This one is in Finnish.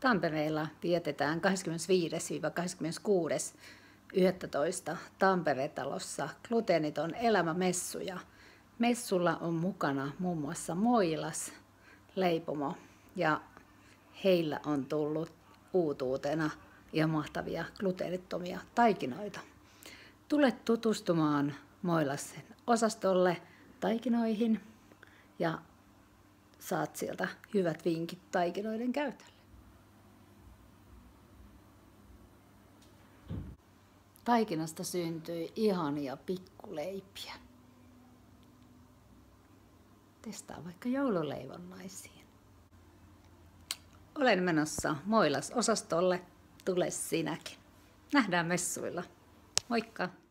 Tampereella vietetään 25-26.11. Tampere-talossa Gluteeniton elämämessuja. Messulla on mukana muun muassa Moilas leipomo ja heillä on tullut uutuutena ja mahtavia gluteenittomia taikinoita. Tule tutustumaan Moilasen osastolle taikinoihin ja saat sieltä hyvät vinkit taikinoiden käytölle. taikinasta syntyi ihania pikkuleipiä. Testaa vaikka joululeivonnaisiin. Olen menossa Moilas-osastolle. Tule sinäkin. Nähdään messuilla. Moikka!